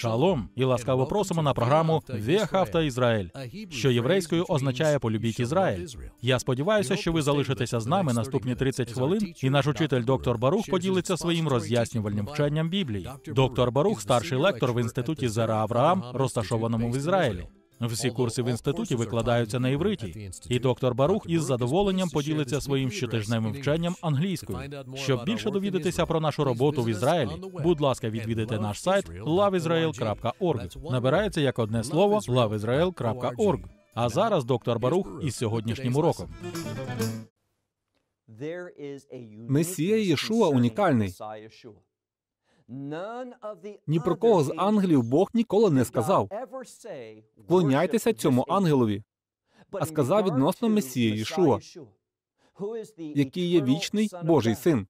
Шалом і ласкаво просимо на програму Авто Ізраїль, що єврейською означає полюбіть Ізраїль. Я сподіваюся, що ви залишитеся з нами наступні 30 хвилин, і наш учитель доктор Барух поділиться своїм роз'яснювальним вченням Біблії. Доктор Барух, старший лектор в інституті Зера Авраам, розташованому в Ізраїлі. Всі курси в інституті викладаються на євриті, і доктор Барух із задоволенням поділиться своїм щотижневим вченням англійською. Щоб більше довідатися про нашу роботу в Ізраїлі, будь ласка, відвідайте наш сайт loveisrael.org. Набирається як одне слово loveisrael.org. А зараз доктор Барух із сьогоднішнім уроком. Месія Єшуа унікальний. Ні про кого з ангелів Бог ніколи не сказав. Вклоняйтеся цьому ангелові, а сказав відносно Месія Ішуа, який є вічний Божий син,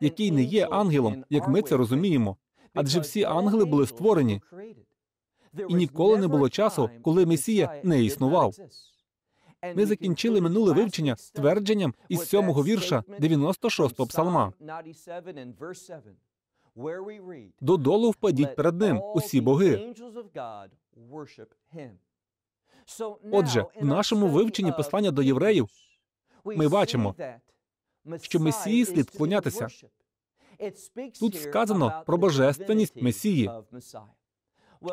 який не є ангелом, як ми це розуміємо. Адже всі ангели були створені і ніколи не було часу, коли Месія не існував. Ми закінчили минуле вивчення ствердженням із сьомого вірша 96-го псалма. Додолу впадіть перед ним усі боги. Отже, в нашому вивченні послання до євреїв ми бачимо, що месії слід клонятися. Тут сказано про божественність Месії.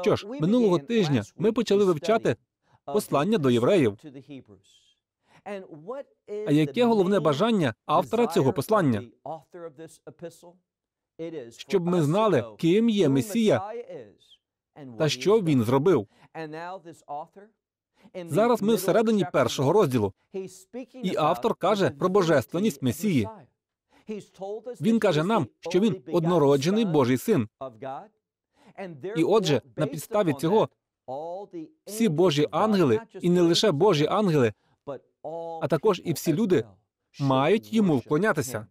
Що ж, минулого тижня ми почали вивчати послання до євреїв. А яке головне бажання автора цього послання? щоб ми знали, ким є Месія та що він зробив. Зараз ми всередині першого розділу. І автор каже про божественність Месії. Він каже нам, що він однороджений Божий син. І отже, на підставі цього всі Божі ангели, і не лише Божі ангели, а також і всі люди мають йому вклонятися.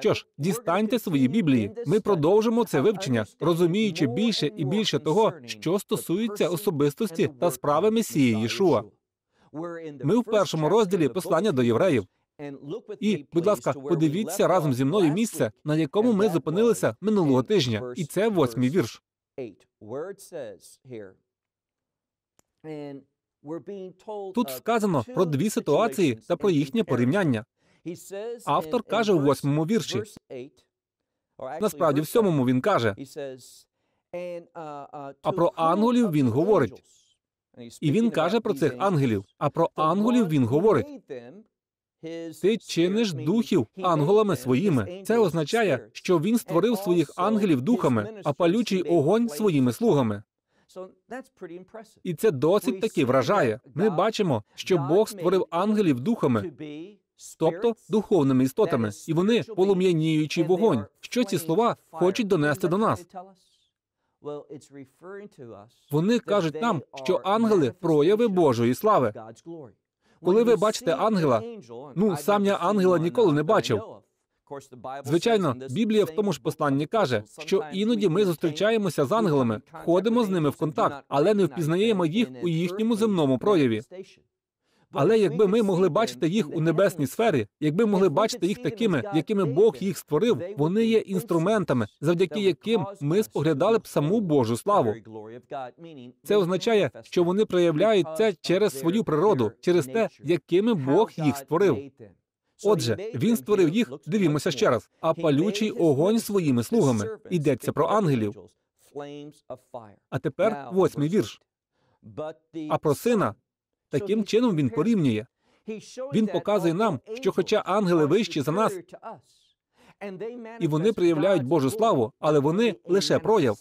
Що ж, дістаньте свої біблії. Ми продовжимо це вивчення, розуміючи більше і більше того, що стосується особистості та справи Месії Єшуа. Ми в першому розділі послання до євреїв. І, будь ласка, подивіться разом зі мною місце, на якому ми зупинилися минулого тижня, і це восьмий вірш. Тут сказано про дві ситуації та про їхнє порівняння. Автор каже у восьмому вірші. Насправді, в сьомому він каже а про ангелів він говорить. І він каже про цих ангелів. А про ангелів він говорить. Ти чиниш духів анголами своїми. Це означає, що він створив своїх ангелів духами, а палючий огонь своїми слугами. І це досить таки вражає. Ми бачимо, що Бог створив ангелів духами, тобто духовними істотами, і вони полум'яніючий вогонь. Що ці слова хочуть донести до нас? Вони кажуть нам, що ангели прояви Божої слави. Коли ви бачите ангела, ну сам я ангела ніколи не бачив. Звичайно, Біблія в тому ж посланні каже, що іноді ми зустрічаємося з ангелами, входимо з ними в контакт, але не впізнаємо їх у їхньому земному прояві. Але якби ми могли бачити їх у небесній сфері, якби могли бачити їх такими, якими Бог їх створив, вони є інструментами, завдяки яким ми споглядали б саму Божу славу. Це означає, що вони проявляють це через свою природу, через те, якими Бог їх створив. Отже, він створив їх. Дивімося ще раз. А палючий огонь своїми слугами йдеться про ангелів. А тепер восьмий вірш. А про сина Таким чином він порівнює. Він показує нам, що, хоча ангели вищі за нас, і вони проявляють Божу славу, але вони лише прояв.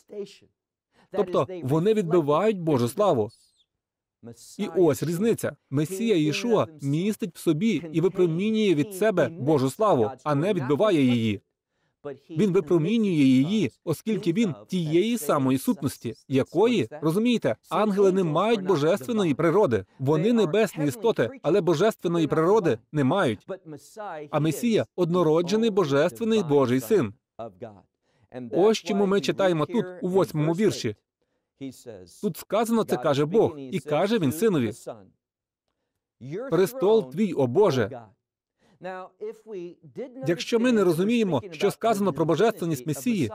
Тобто вони відбивають Божу славу. І ось різниця. Месія Ішуа містить в собі і випромінює від себе Божу славу, а не відбиває її. Він випромінює її, оскільки він тієї самої сутності, якої розумієте, ангели не мають божественної природи. Вони небесні істоти, але божественної природи не мають. А месія однороджений божественний Божий син. Ось чому ми читаємо тут у восьмому вірші. Тут сказано це каже Бог, і каже він синові. Престол твій, о Боже, Якщо ми не розуміємо, що сказано про божественність Месії,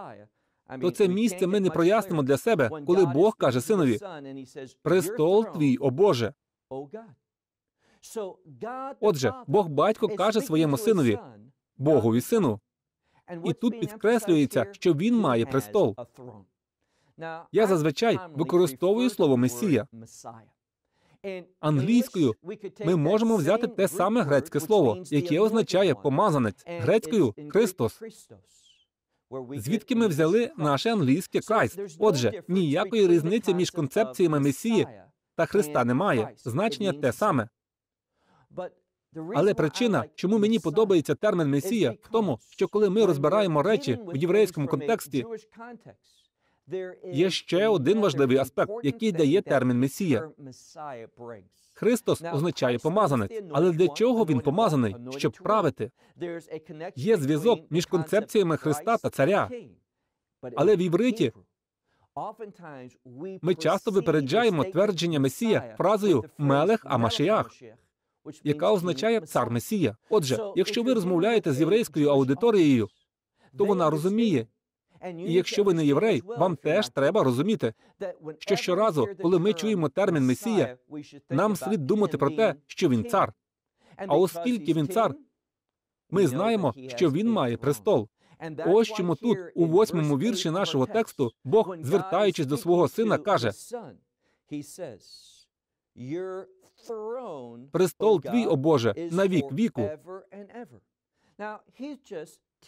то це місце ми не прояснимо для себе, коли Бог каже синові престол твій, о Боже. Oh, Отже, Бог батько каже своєму синові, Богові сину, і тут підкреслюється, що він має престол. Я зазвичай використовую слово Месія. Англійською ми можемо взяти те саме грецьке слово, яке означає помазанець грецькою Христос. Звідки ми взяли наше англійське Кайст? Отже, ніякої різниці між концепціями Месії та Христа немає. Значення те саме. Але причина, чому мені подобається термін Месія, в тому, що коли ми розбираємо речі в єврейському контексті, Є ще один важливий аспект, який дає термін Месія. Христос означає помазанець, але для чого він помазаний? Щоб правити. Є зв'язок між концепціями Христа та царя. Але в Євриті ми часто випереджаємо твердження Месія фразою Мелех Амашіях, яка означає цар Месія. Отже, якщо ви розмовляєте з єврейською аудиторією, то вона розуміє, і якщо ви не єврей, вам теж треба розуміти, що щоразу, коли ми чуємо термін Месія, нам слід думати про те, що він цар. А оскільки він цар, ми знаємо, що він має престол. Ось чому тут, у восьмому вірші нашого тексту, Бог, звертаючись до свого сина, каже: престол твій, о Боже, на вік віку.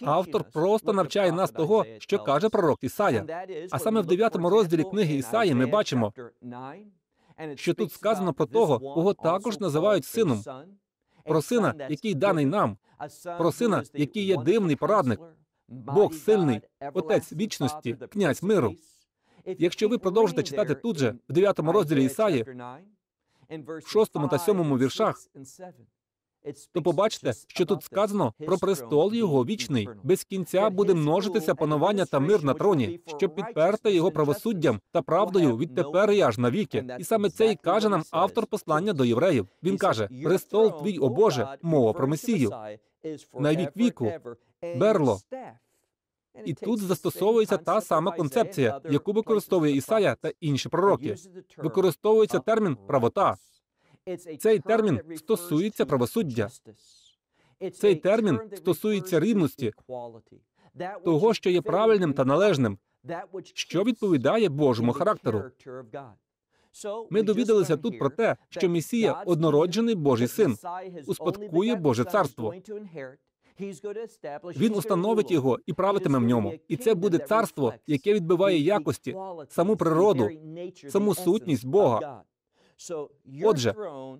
Автор просто навчає нас того, що каже пророк Ісая. А саме в 9 розділі книги Ісаї ми бачимо, що тут сказано про того, кого також називають сином, про сина, який даний нам, про сина, який є дивний порадник, Бог сильний, отець вічності, князь миру. Якщо ви продовжите читати тут же, в 9 розділі Ісаї, в 6 та 7 віршах, то побачите, що тут сказано про престол його вічний, без кінця буде множитися панування та мир на троні, щоб підперти його правосуддям та правдою відтепер і аж навіки. І саме це і каже нам автор послання до євреїв. Він каже: Престол твій о Боже, мова про месію на вік віку, берло. І тут застосовується та сама концепція, яку використовує Ісая та інші пророки. Використовується термін правота. Цей термін стосується правосуддя. Цей термін стосується рівності, того, що є правильним та належним, що відповідає Божому характеру. Ми довідалися тут про те, що Месія однороджений Божий син, успадкує Боже царство. Він установить його і правитиме в ньому. І це буде царство, яке відбиває якості, саму природу, саму сутність Бога. Отже,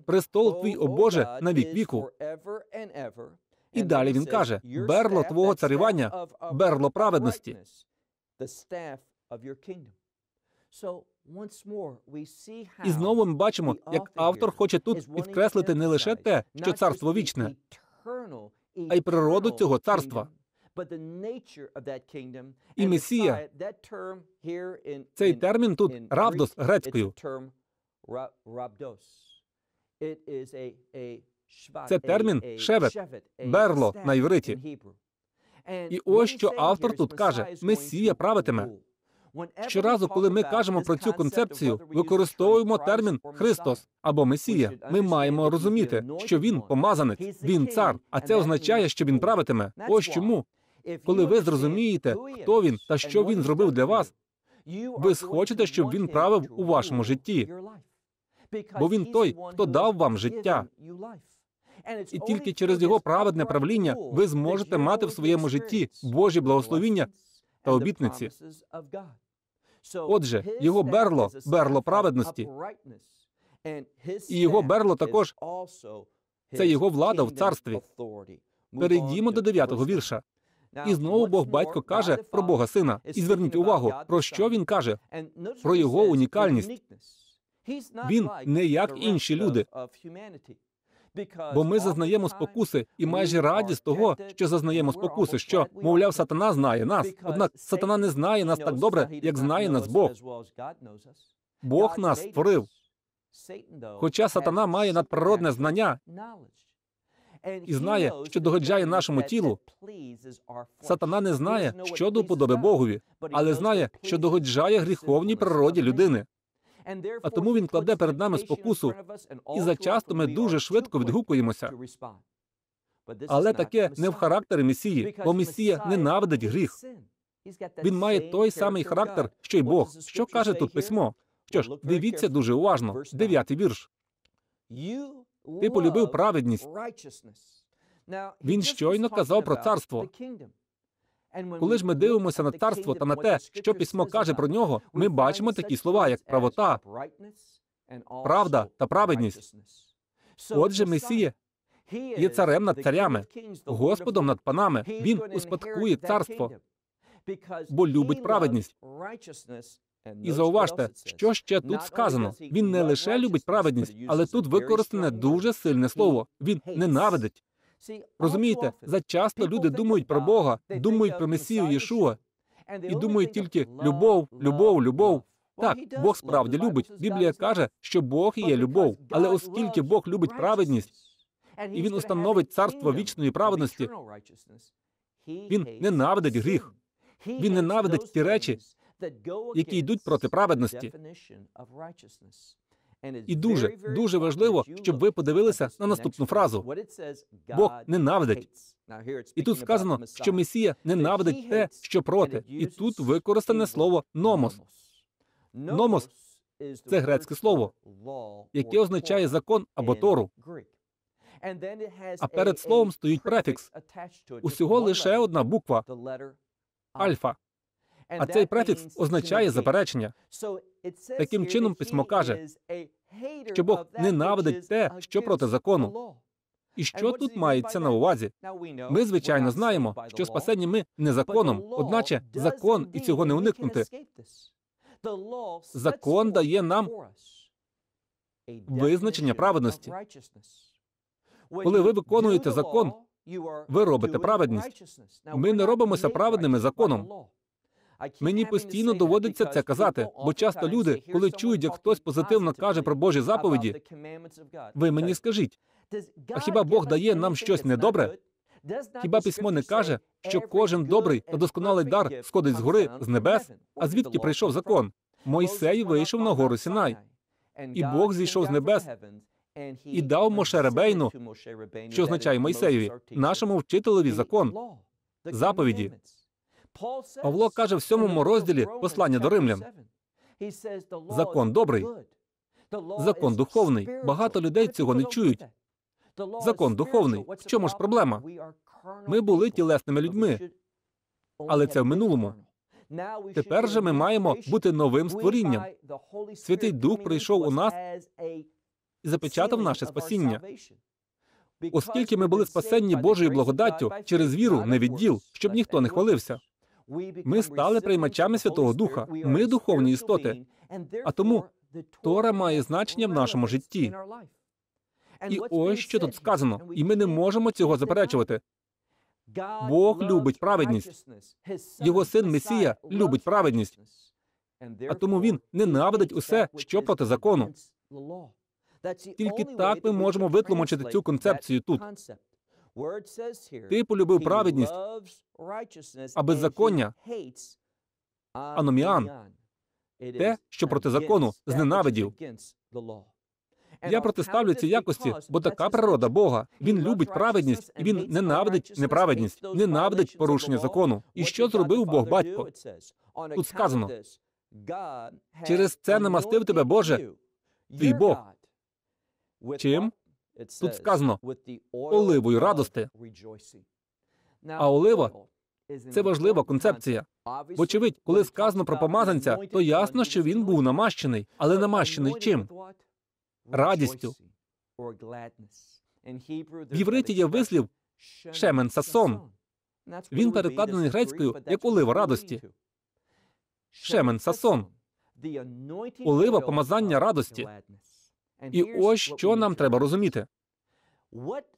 престол твій, о Боже, на вік віку. І далі він каже: берло твого царювання, берло праведності. І знову ми бачимо, як автор хоче тут підкреслити не лише те, що царство вічне, а й природу цього царства. І Месія, цей термін тут равдос грецькою це термін шевет, берло на євриті. І ось що автор тут каже: Месія правитиме. Щоразу, коли ми кажемо про цю концепцію, використовуємо термін Христос або Месія. Ми маємо розуміти, що він помазанець, він цар, а це означає, що він правитиме. Ось чому, коли ви зрозумієте, хто він та що він зробив для вас, ви схочете, щоб він правив у вашому житті бо він той, хто дав вам життя. І тільки через його праведне правління ви зможете мати в своєму житті Божі благословіння та обітниці. Отже, його берло, берло праведності, і його берло також це його влада в царстві. Перейдімо до дев'ятого вірша. І знову Бог батько каже про Бога сина. І зверніть увагу, про що він каже, про його унікальність. Він не як інші люди. Бо ми зазнаємо спокуси і майже раді з того, що зазнаємо спокуси, що мовляв, сатана знає нас. Однак сатана не знає нас так добре, як знає нас Бог. Бог нас створив. Хоча сатана має надприродне знання і знає, що догоджає нашому тілу. Сатана не знає, що до подоби Богові, але знає, що догоджає гріховній природі людини. А тому він кладе перед нами спокусу, і зачасто ми дуже швидко відгукуємося. Але таке не в характері Месії, бо Месія ненавидить гріх. Він має той самий характер, що й Бог. Що каже тут письмо? Що ж, дивіться дуже уважно. Дев'ятий вірш. Ти полюбив праведність. Він щойно казав про царство. Коли ж ми дивимося на царство та на те, що письмо каже про нього, ми бачимо такі слова, як правота, правда та праведність. Отже, Месія є царем над царями, Господом над панами. Він успадкує царство, бо любить праведність. І зауважте, що ще тут сказано. Він не лише любить праведність, але тут використане дуже сильне слово. Він ненавидить. Розумієте, зачасно люди думають про Бога, думають про Месію Єшуа і думають тільки любов, любов, любов. Так, Бог справді любить. Біблія каже, що Бог є любов, але оскільки Бог любить праведність і він установить царство вічної праведності, він ненавидить гріх, він ненавидить ті речі, які йдуть проти праведності. І дуже дуже важливо, щоб ви подивилися на наступну фразу. Бог ненавидить. І тут сказано, що Месія ненавидить те, що проти, і тут використане слово номос. Номос це грецьке слово, яке означає закон або тору. А перед словом стоїть префікс. Усього лише одна буква альфа. А цей префікс означає заперечення. Таким чином, письмо каже, що Бог ненавидить те, що проти закону. І що тут мається на увазі? Ми, звичайно, знаємо, що спасені ми не законом, одначе закон і цього не уникнути. Закон дає нам визначення праведності. Коли ви виконуєте закон, ви робите праведність. Ми не робимося праведними законом. Мені постійно доводиться це казати, бо часто люди, коли чують, як хтось позитивно каже про Божі заповіді, ви мені скажіть, а хіба Бог дає нам щось недобре? Хіба письмо не каже, що кожен добрий та досконалий дар сходить з гори, з небес? А звідки прийшов закон? Мойсей вийшов на гору Сінай, і Бог зійшов з небес і дав Моше Ребейну, що означає Мойсеєві, нашому вчителеві закон, заповіді. Павло каже в сьомому розділі послання до римлян. Закон добрий, закон духовний. Багато людей цього не чують. Закон духовний. В чому ж проблема? Ми були тілесними людьми, але це в минулому. Тепер же ми маємо бути новим створінням. Святий Дух прийшов у нас і запечатав наше спасіння. Оскільки ми були спасенні Божою благодаттю через віру, не відділ, щоб ніхто не хвалився. Ми стали приймачами Святого Духа. Ми духовні істоти. А тому Тора має значення в нашому житті. І ось що тут сказано, і ми не можемо цього заперечувати. Бог любить праведність. Його син Месія любить праведність. А тому він ненавидить усе, що проти закону. Тільки так ми можемо витлумачити цю концепцію тут. Ти полюбив праведність, а беззаконня аноміан те, що проти закону зненавидів. Я протиставлю ці якості, бо така природа Бога. Він любить праведність, і він ненавидить неправедність, ненавидить порушення закону. І що зробив Бог батько? Тут сказано через це намастив тебе, Боже, твій Бог. Чим Тут сказано оливою радости. А олива це важлива концепція. Вочевидь, коли сказано про помазанця, то ясно, що він був намащений, але намащений чим? Радістю. В євриті є вислів шемен сасон. Він перекладений грецькою як олива радості. Шемен сасон. Олива помазання радості. І ось що нам треба розуміти.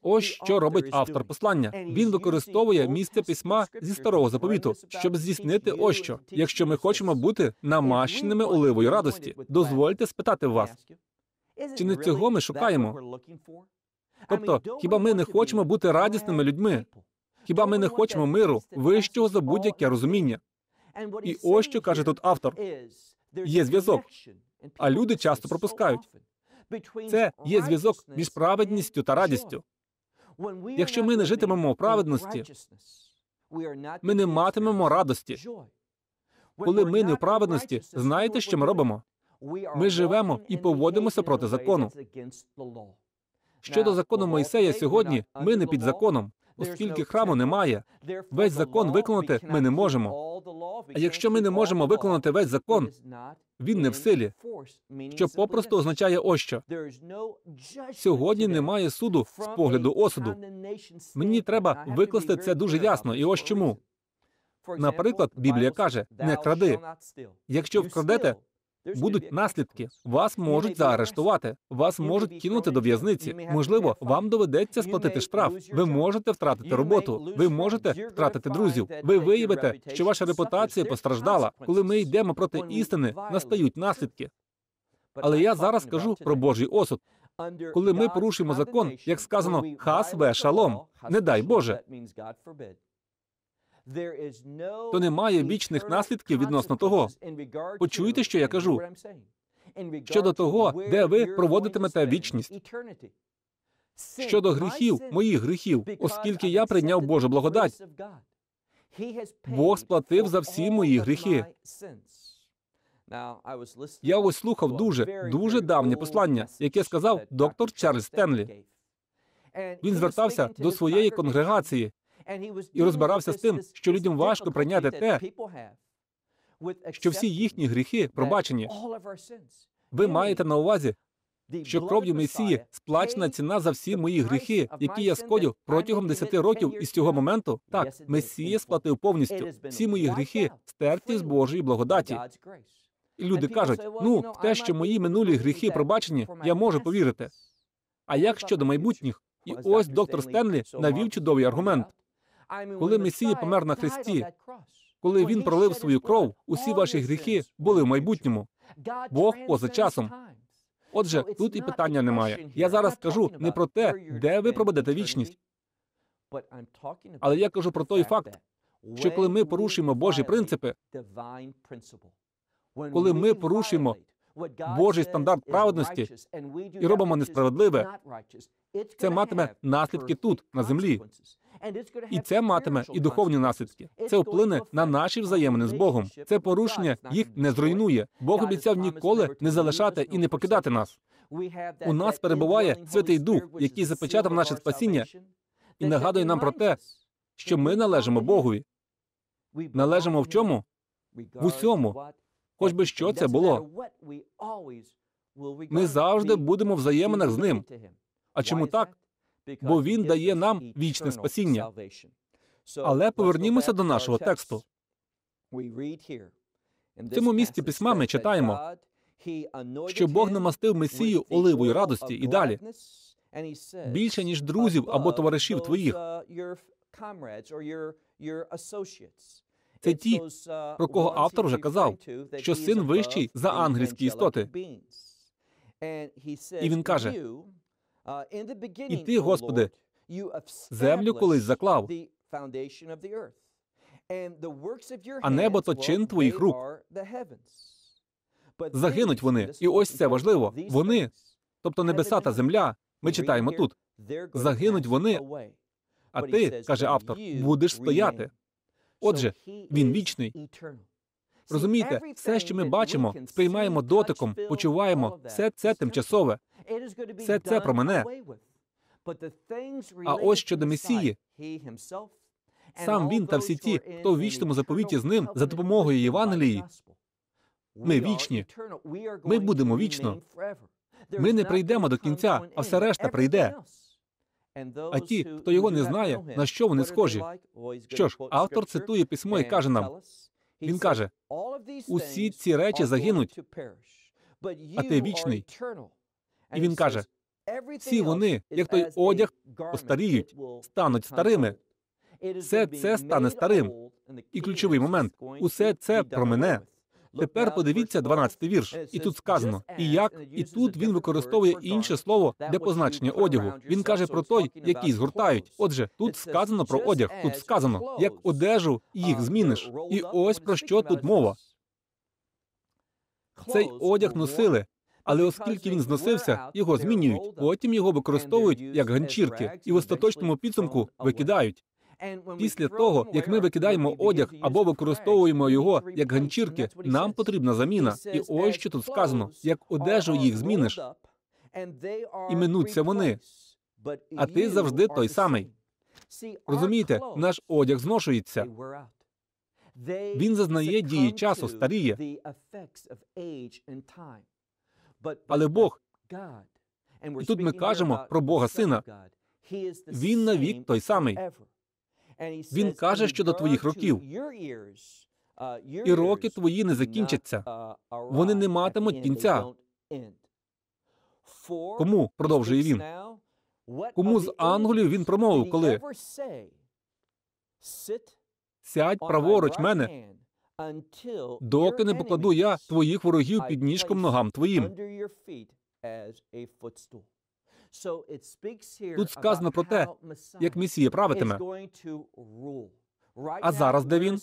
Ось що робить автор послання. Він використовує місце письма зі старого заповіту, щоб здійснити ось що. Якщо ми хочемо бути намащеними оливою радості, дозвольте спитати вас, чи не цього ми шукаємо? Тобто, хіба ми не хочемо бути радісними людьми? Хіба ми не хочемо миру, вищого за будь-яке розуміння? І ось що каже тут автор: є зв'язок, а люди часто пропускають. Це є зв'язок між праведністю та радістю. Якщо ми не житимемо в праведності, ми не матимемо радості. Коли ми не в праведності, знаєте, що ми робимо? Ми живемо і поводимося проти закону. Щодо закону Моїсея сьогодні, ми не під законом оскільки храму немає, весь закон виконати ми не можемо. А якщо ми не можемо виконати весь закон, він не в силі, що попросту означає ось що. Сьогодні немає суду з погляду осуду. Мені треба викласти це дуже ясно, і ось чому. Наприклад, Біблія каже: не кради. Якщо вкрадете, Будуть наслідки. Вас можуть заарештувати, вас можуть кинути до в'язниці. Можливо, вам доведеться сплатити штраф. Ви можете втратити роботу, ви можете втратити друзів. Ви виявите, що ваша репутація постраждала. Коли ми йдемо проти істини, настають наслідки. Але я зараз кажу про Божий осуд. Коли ми порушуємо закон, як сказано, хас ве шалом. Не дай Боже то немає вічних наслідків відносно того. Почуєте, що я кажу щодо того, де ви проводитимете вічність. Щодо гріхів, моїх гріхів, оскільки я прийняв Божу благодать. Бог сплатив за всі мої гріхи. Я ось слухав дуже, дуже давнє послання, яке сказав доктор Чарльз Стенлі. Він звертався до своєї конгрегації і розбирався з тим, що людям важко прийняти те, що всі їхні гріхи пробачені. Ви маєте на увазі, що кров'ю Месії сплачена ціна за всі мої гріхи, які я скодю протягом 10 років, і з цього моменту так Месія сплатив повністю всі мої гріхи, стерті з Божої благодаті. І люди кажуть: ну, в те, що мої минулі гріхи пробачені, я можу повірити. А як щодо майбутніх? І ось доктор Стенлі навів чудовий аргумент коли Месія помер на хресті, коли він пролив свою кров, усі ваші гріхи були в майбутньому. Бог поза часом. Отже, тут і питання немає. Я зараз кажу не про те, де ви пробудете вічність, але я кажу про той факт, що коли ми порушуємо Божі принципи, коли ми порушуємо Божий стандарт праведності і робимо несправедливе, це матиме наслідки тут, на землі і це матиме і духовні наслідки. Це вплине на наші взаємини з Богом. Це порушення їх не зруйнує. Бог обіцяв ніколи не залишати і не покидати нас. У нас перебуває святий дух, який запечатав наше спасіння і нагадує нам про те, що ми належимо Богові. Належимо в чому? В усьому, хоч би що це було. Ми завжди будемо взаєминах з ним. А чому так? бо він дає нам вічне спасіння. Але повернімося до нашого тексту. В цьому місці письма ми читаємо, що Бог намастив Месію оливою радості і далі більше ніж друзів або товаришів твоїх. Uh, Це ті, uh, про кого автор вже казав, що син вищий за ангельські істоти. І він каже: і ти, Господи, землю колись заклав, а небо то чин твоїх рук. Загинуть вони, і ось це важливо. Вони, тобто небеса та земля, ми читаємо тут. Загинуть вони, а ти, каже автор, будеш стояти. Отже, він вічний. Розумієте, все, що ми бачимо, сприймаємо дотиком, почуваємо все це тимчасове. Все це про мене. А ось щодо Месії, сам він та всі ті, хто в вічному заповіті з ним за допомогою Євангелії. Ми вічні. Ми будемо вічно. Ми не прийдемо до кінця, а все решта прийде. А ті, хто його не знає, на що вони схожі? Що ж, автор цитує письмо і каже нам: він каже: усі ці речі загинуть, а ти вічний. І він каже: всі вони, як той одяг, постаріють, стануть старими. Все це стане старим. І ключовий момент усе це про мене. Тепер подивіться 12-й вірш, і тут сказано і як, і тут він використовує інше слово для позначення одягу. Він каже про той, який згортають. Отже, тут сказано про одяг, тут сказано як одежу їх зміниш. І ось про що тут мова. Цей одяг носили але оскільки він зносився, його змінюють. Потім його використовують як ганчірки і в остаточному підсумку викидають. Після того, як ми викидаємо одяг або використовуємо його як ганчірки, нам потрібна заміна. І ось що тут сказано: як одежу їх зміниш, і минуться вони. А ти завжди той самий. Розумієте, наш одяг зношується. Він зазнає дії часу, старіє але Бог. І тут ми кажемо про Бога Сина. Він навік той самий. Він каже щодо твоїх років. Uh, і роки твої не закінчаться. Uh, Вони не матимуть кінця. Кому продовжує він? Кому з ангелів він промовив, коли сядь праворуч мене доки не покладу я твоїх ворогів під ніжком ногам твоїм. Тут сказано про те, як Месія правитиме. А зараз де він?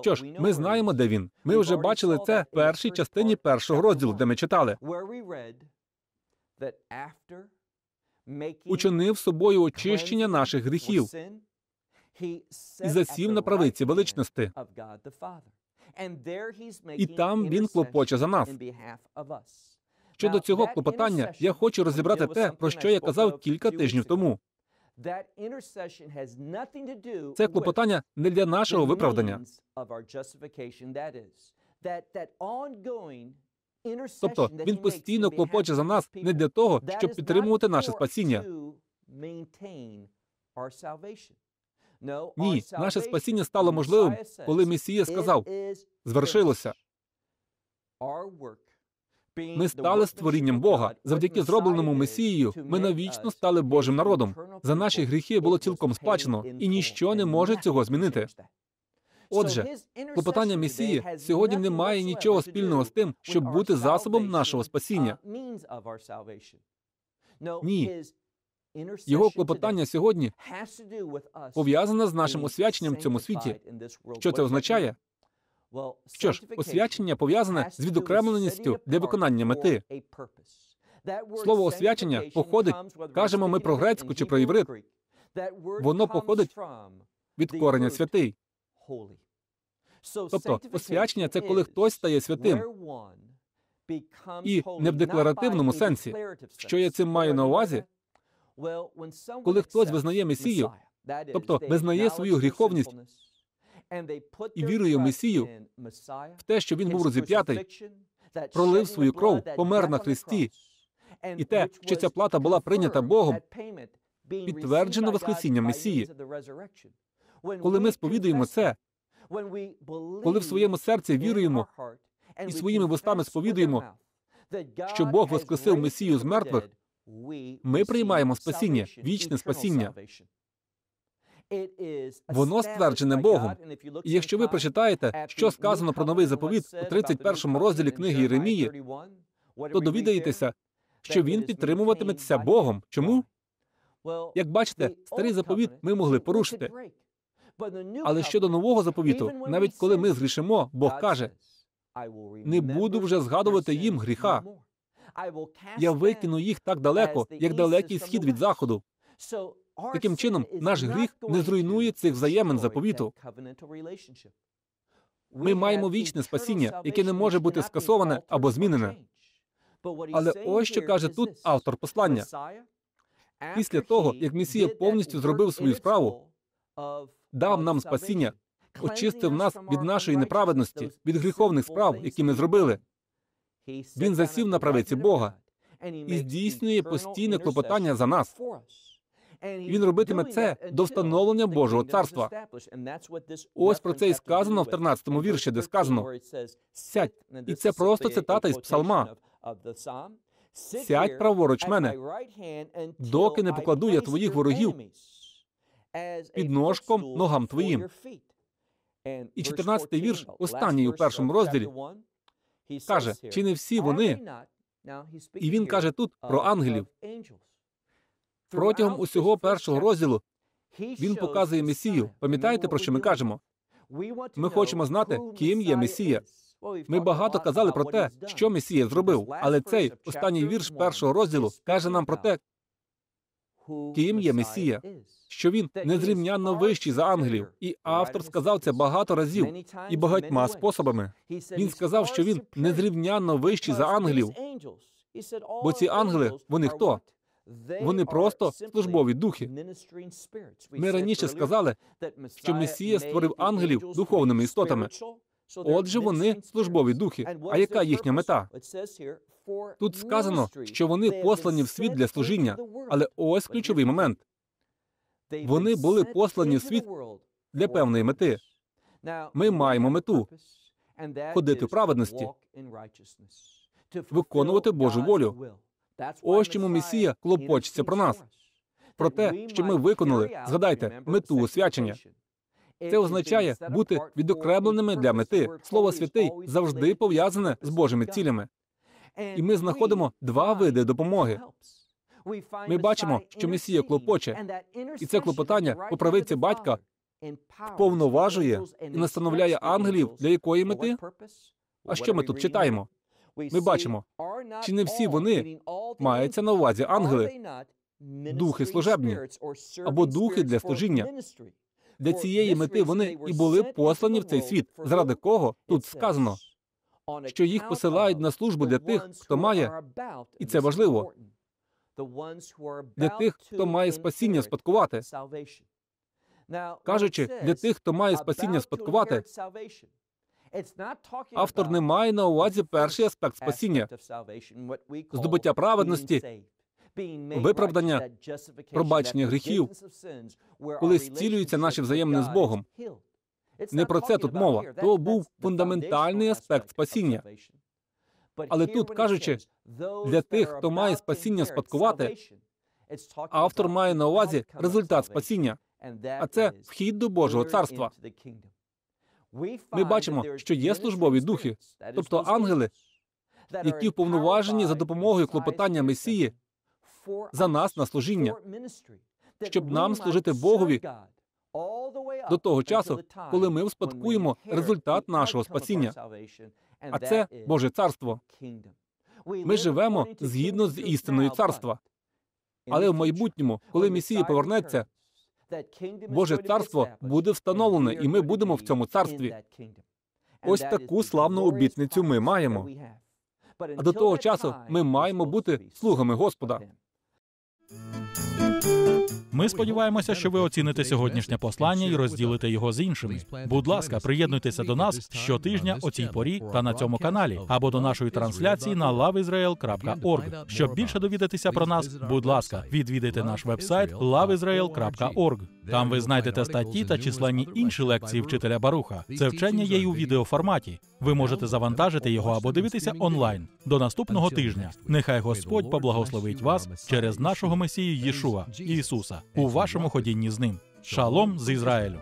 Що ж, ми знаємо, де він. Ми вже бачили це в першій частині першого розділу, де ми читали. Учинив собою очищення наших гріхів і засів на правиці величності. І там він клопоче за нас. Щодо цього клопотання, я хочу розібрати те, про що я казав кілька тижнів тому. Це клопотання не для нашого виправдання. Тобто він постійно клопоче за нас не для того, щоб підтримувати наше спасіння. Ні, наше спасіння стало можливим, коли Месія сказав звершилося. Ми стали створінням Бога. Завдяки зробленому Месією ми навічно стали Божим народом. За наші гріхи було цілком спачено, і ніщо не може цього змінити. Отже, клопотання Месії сьогодні не має нічого спільного з тим, щоб бути засобом нашого спасіння. Ні, його клопотання сьогодні пов'язане з нашим освяченням в цьому світі. Що це означає? Що ж, освячення пов'язане з відокремленістю для виконання мети. Слово освячення походить, кажемо ми про грецьку чи про єврит. Воно походить від корення святий. Тобто освячення це коли хтось стає святим і не в декларативному сенсі. Що я цим маю на увазі? коли хтось визнає Месію, тобто визнає свою гріховність і вірує в Месію, в те, що він був розіп'ятий, пролив свою кров, помер на Христі, і те, що ця плата була прийнята Богом, підтверджено Воскресінням Месії. Коли ми сповідуємо це, коли в своєму серці віруємо і своїми вустами сповідуємо, що Бог воскресив Месію з мертвих. Ми приймаємо спасіння, вічне спасіння. Воно стверджене Богом. І якщо ви прочитаєте, що сказано про новий заповіт у 31 розділі книги Єремії, то довідаєтеся, що він підтримуватиметься Богом. Чому? Як бачите, старий заповіт ми могли порушити. Але щодо нового заповіту, навіть коли ми згрішимо, Бог каже: не буду вже згадувати їм гріха. Я викину їх так далеко, як далекий схід від заходу. Таким чином, наш гріх не зруйнує цих взаємин заповіту. Ми маємо вічне спасіння, яке не може бути скасоване або змінене. Але ось що каже тут автор послання. Після того, як Месія повністю зробив свою справу, дав нам спасіння, очистив нас від нашої неправедності, від гріховних справ, які ми зробили. Він засів на правиці Бога і здійснює постійне клопотання за нас. Він робитиме це до встановлення Божого царства. Ось про це і сказано в 13-му вірші, де сказано сядь, і це просто цитата із псалма. Сядь праворуч мене, доки не покладу я твоїх ворогів під ножком ногам твоїм. І 14-й вірш, останній у першому розділі, каже, чи не всі вони? І він каже тут про ангелів. Протягом усього першого розділу він показує Месію. Пам'ятаєте, про що ми кажемо? Ми хочемо знати, ким є Месія. Ми багато казали про те, що Месія зробив, але цей останній вірш першого розділу каже нам про те, ким є Месія, що він незрівнянно вищий за ангелів, і автор сказав це багато разів і багатьма способами. Він сказав, що він незрівнянно вищий за ангелів. Бо ці ангели, вони хто? Вони просто службові духи. Ми раніше сказали, що Месія створив ангелів духовними істотами. Отже, вони службові духи. А яка їхня мета? Тут сказано, що вони послані в світ для служіння, але ось ключовий момент. Вони були послані в світ для певної мети. Ми маємо мету ходити в праведності, виконувати Божу волю. Ось чому Месія клопочеться про нас, про те, що ми виконали. Згадайте мету освячення. Це означає бути відокремленими для мети. Слово святий завжди пов'язане з Божими цілями. І ми знаходимо два види допомоги. Ми бачимо, що Месія клопоче, і це клопотання у правиці батька вповноважує і настановляє ангелів для якої мети? А що ми тут читаємо? Ми бачимо, чи не всі вони маються на увазі ангели, духи служебні або духи для служіння. Для цієї мети вони і були послані в цей світ, заради кого тут сказано, що їх посилають на службу для тих, хто має і це важливо. для тих, хто має спасіння спадкувати. Кажучи, для тих, хто має спасіння спадкувати, автор не має на увазі перший аспект спасіння, здобуття праведності виправдання пробачення гріхів, коли зцілюються наші взаємне з Богом. Не про це тут мова. То був фундаментальний аспект спасіння. Але тут кажучи, для тих, хто має спасіння спадкувати, автор має на увазі результат спасіння, а це вхід до Божого царства. Ми бачимо, що є службові духи, тобто ангели, які вповноважені за допомогою клопотання Месії за нас на служіння, щоб нам служити Богові до того часу, коли ми успадкуємо результат нашого спасіння. А це Боже царство. Ми живемо згідно з істиною царства. Але в майбутньому, коли Месія повернеться, Боже царство буде встановлене, і ми будемо в цьому царстві. Ось таку славну обітницю ми маємо. А до того часу ми маємо бути слугами Господа. Ми сподіваємося, що ви оціните сьогоднішнє послання і розділите його з іншими. Будь ласка, приєднуйтеся до нас щотижня о цій порі та на цьому каналі або до нашої трансляції на loveisrael.org. Щоб більше довідатися про нас, будь ласка, відвідайте наш вебсайт loveisrael.org. Там ви знайдете статті та численні інші лекції вчителя Баруха. Це вчення є й у відеоформаті. Ви можете завантажити його або дивитися онлайн до наступного тижня. Нехай Господь поблагословить вас через нашого месію Єшуа Ісуса у вашому ходінні з ним. Шалом з Ізраїлю.